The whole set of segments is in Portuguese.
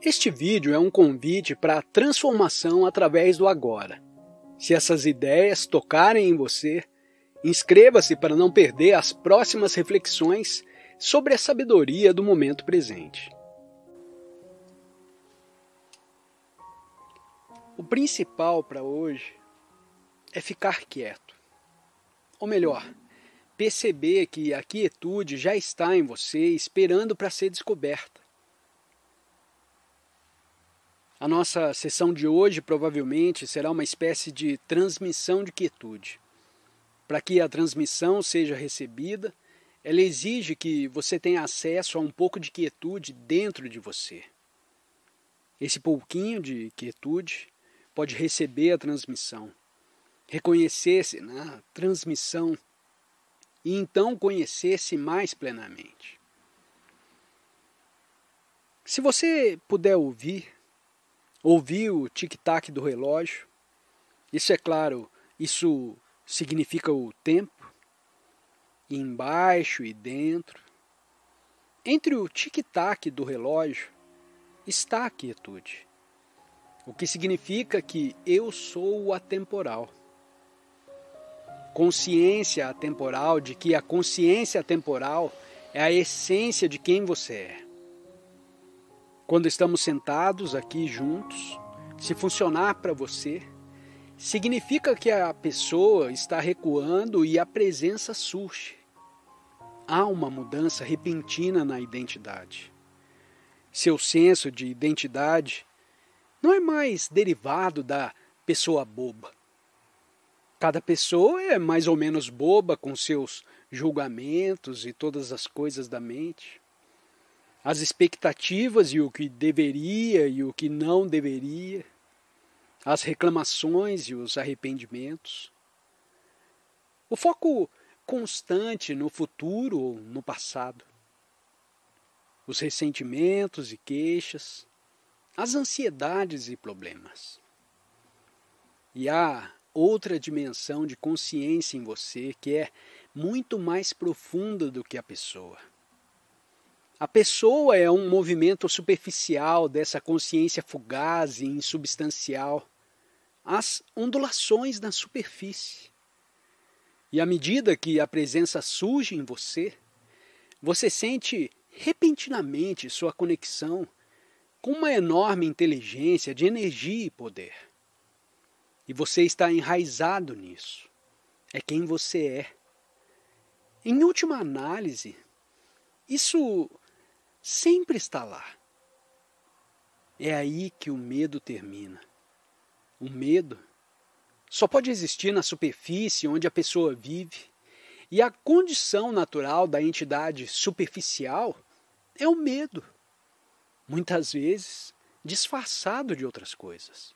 Este vídeo é um convite para a transformação através do agora. Se essas ideias tocarem em você, inscreva-se para não perder as próximas reflexões sobre a sabedoria do momento presente. O principal para hoje é ficar quieto. Ou melhor, perceber que a quietude já está em você esperando para ser descoberta. A nossa sessão de hoje provavelmente será uma espécie de transmissão de quietude. Para que a transmissão seja recebida, ela exige que você tenha acesso a um pouco de quietude dentro de você. Esse pouquinho de quietude pode receber a transmissão, reconhecer-se na né, transmissão e então conhecer-se mais plenamente. Se você puder ouvir, ouvir o tic-tac do relógio. Isso é claro, isso significa o tempo, embaixo e dentro. Entre o tic-tac do relógio está a quietude, o que significa que eu sou o atemporal. Consciência atemporal, de que a consciência atemporal é a essência de quem você é. Quando estamos sentados aqui juntos, se funcionar para você, significa que a pessoa está recuando e a presença surge. Há uma mudança repentina na identidade. Seu senso de identidade não é mais derivado da pessoa boba. Cada pessoa é mais ou menos boba com seus julgamentos e todas as coisas da mente as expectativas e o que deveria e o que não deveria, as reclamações e os arrependimentos. O foco constante no futuro ou no passado. Os ressentimentos e queixas, as ansiedades e problemas. E há outra dimensão de consciência em você que é muito mais profunda do que a pessoa a pessoa é um movimento superficial dessa consciência fugaz e insubstancial, as ondulações na superfície. E à medida que a presença surge em você, você sente repentinamente sua conexão com uma enorme inteligência de energia e poder. E você está enraizado nisso. É quem você é. Em última análise, isso sempre está lá. É aí que o medo termina. O medo só pode existir na superfície onde a pessoa vive, e a condição natural da entidade superficial é o medo, muitas vezes disfarçado de outras coisas.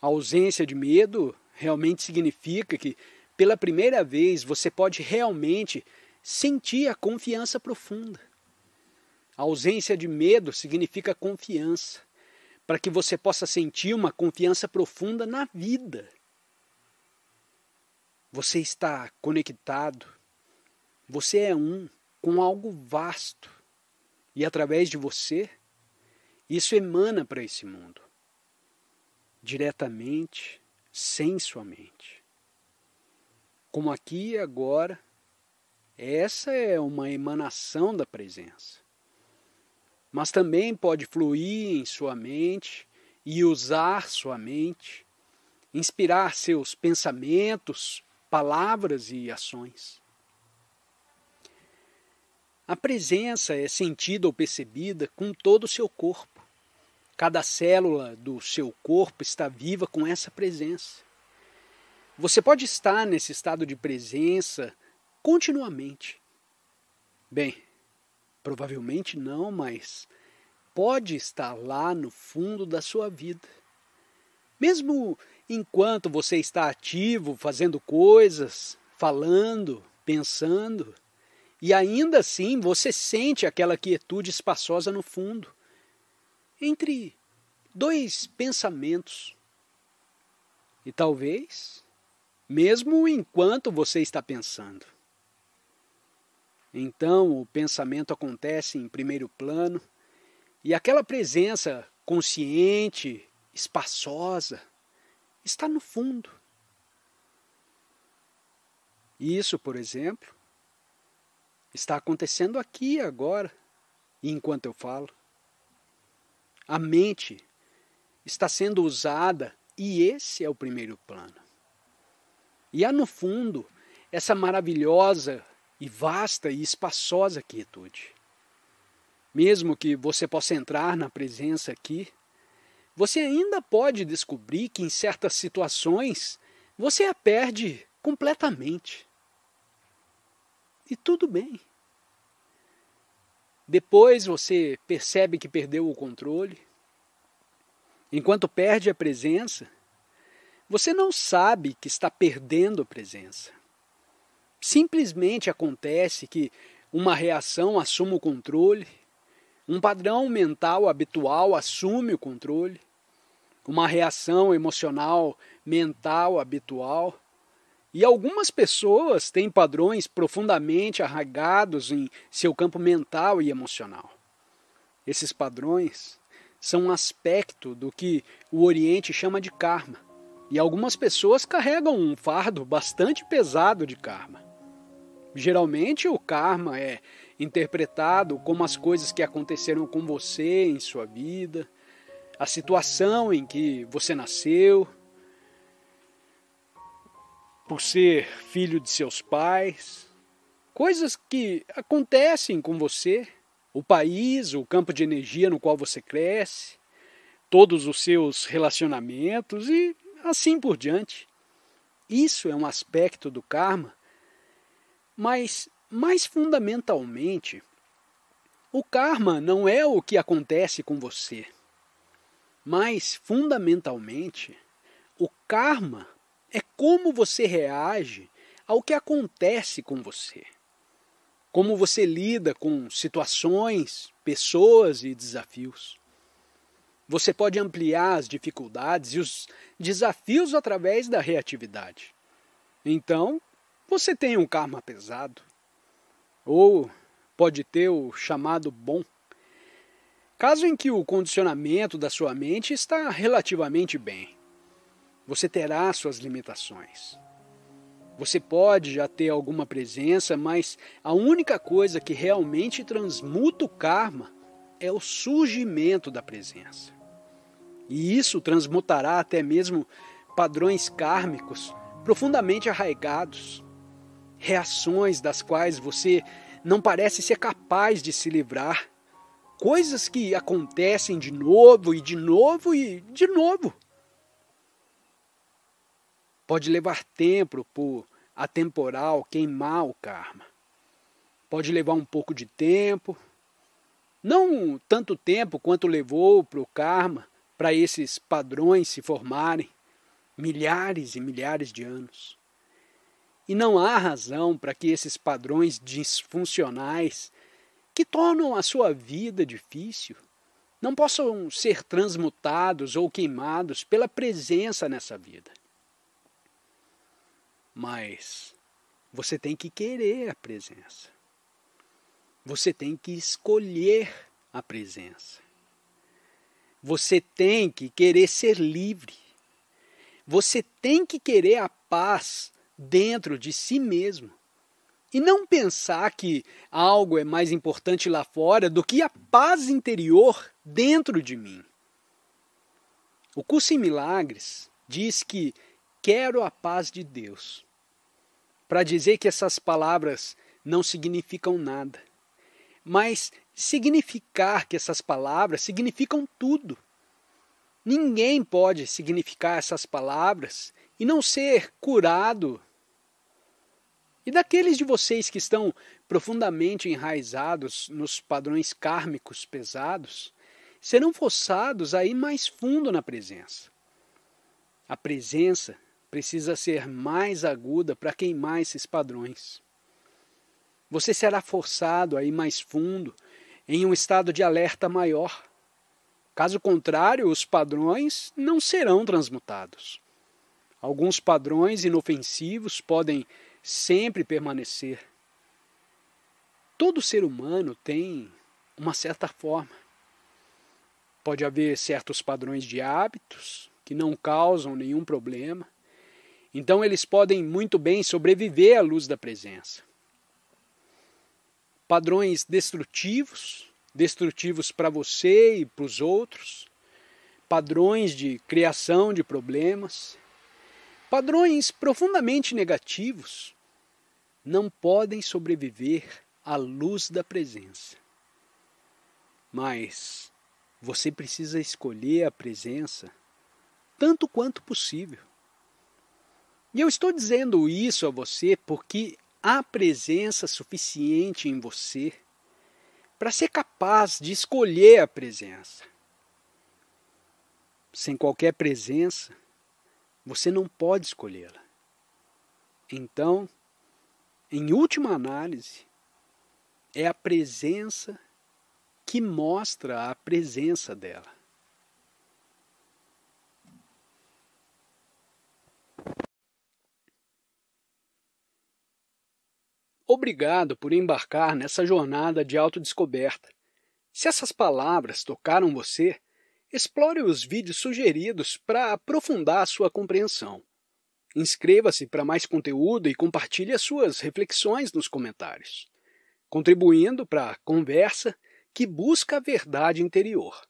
A ausência de medo realmente significa que, pela primeira vez, você pode realmente sentir a confiança profunda. A ausência de medo significa confiança, para que você possa sentir uma confiança profunda na vida. Você está conectado, você é um com algo vasto, e através de você, isso emana para esse mundo, diretamente, sensualmente. Como aqui e agora, essa é uma emanação da presença mas também pode fluir em sua mente e usar sua mente, inspirar seus pensamentos, palavras e ações. A presença é sentida ou percebida com todo o seu corpo. Cada célula do seu corpo está viva com essa presença. Você pode estar nesse estado de presença continuamente. Bem, Provavelmente não, mas pode estar lá no fundo da sua vida. Mesmo enquanto você está ativo, fazendo coisas, falando, pensando, e ainda assim você sente aquela quietude espaçosa no fundo, entre dois pensamentos. E talvez, mesmo enquanto você está pensando, então o pensamento acontece em primeiro plano e aquela presença consciente, espaçosa, está no fundo. Isso, por exemplo, está acontecendo aqui agora, enquanto eu falo. A mente está sendo usada e esse é o primeiro plano. E há no fundo essa maravilhosa e vasta e espaçosa quietude. Mesmo que você possa entrar na presença aqui, você ainda pode descobrir que em certas situações você a perde completamente. E tudo bem. Depois você percebe que perdeu o controle. Enquanto perde a presença, você não sabe que está perdendo a presença. Simplesmente acontece que uma reação assume o controle, um padrão mental habitual assume o controle, uma reação emocional mental habitual. E algumas pessoas têm padrões profundamente arraigados em seu campo mental e emocional. Esses padrões são um aspecto do que o Oriente chama de karma. E algumas pessoas carregam um fardo bastante pesado de karma. Geralmente o karma é interpretado como as coisas que aconteceram com você em sua vida, a situação em que você nasceu, por ser filho de seus pais, coisas que acontecem com você, o país, o campo de energia no qual você cresce, todos os seus relacionamentos e assim por diante. Isso é um aspecto do karma mas, mais fundamentalmente, o karma não é o que acontece com você. Mas, fundamentalmente, o karma é como você reage ao que acontece com você. Como você lida com situações, pessoas e desafios. Você pode ampliar as dificuldades e os desafios através da reatividade. Então, você tem um karma pesado, ou pode ter o chamado bom, caso em que o condicionamento da sua mente está relativamente bem. Você terá suas limitações. Você pode já ter alguma presença, mas a única coisa que realmente transmuta o karma é o surgimento da presença. E isso transmutará até mesmo padrões kármicos profundamente arraigados reações das quais você não parece ser capaz de se livrar, coisas que acontecem de novo e de novo e de novo. Pode levar tempo por atemporal queimar o karma. Pode levar um pouco de tempo, não tanto tempo quanto levou para o karma, para esses padrões se formarem, milhares e milhares de anos. E não há razão para que esses padrões disfuncionais, que tornam a sua vida difícil, não possam ser transmutados ou queimados pela presença nessa vida. Mas você tem que querer a presença. Você tem que escolher a presença. Você tem que querer ser livre. Você tem que querer a paz dentro de si mesmo. E não pensar que algo é mais importante lá fora do que a paz interior dentro de mim. O curso em milagres diz que quero a paz de Deus. Para dizer que essas palavras não significam nada, mas significar que essas palavras significam tudo. Ninguém pode significar essas palavras e não ser curado e daqueles de vocês que estão profundamente enraizados nos padrões kármicos pesados, serão forçados a ir mais fundo na presença. A presença precisa ser mais aguda para queimar esses padrões. Você será forçado a ir mais fundo, em um estado de alerta maior. Caso contrário, os padrões não serão transmutados. Alguns padrões inofensivos podem sempre permanecer. Todo ser humano tem uma certa forma. Pode haver certos padrões de hábitos que não causam nenhum problema, então eles podem muito bem sobreviver à luz da presença. Padrões destrutivos, destrutivos para você e para os outros, padrões de criação de problemas, padrões profundamente negativos não podem sobreviver à luz da presença. Mas você precisa escolher a presença tanto quanto possível. E eu estou dizendo isso a você porque há presença suficiente em você para ser capaz de escolher a presença. Sem qualquer presença, você não pode escolhê-la. Então, em última análise, é a presença que mostra a presença dela. Obrigado por embarcar nessa jornada de autodescoberta. Se essas palavras tocaram você, explore os vídeos sugeridos para aprofundar a sua compreensão. Inscreva-se para mais conteúdo e compartilhe as suas reflexões nos comentários, contribuindo para a conversa que busca a verdade interior.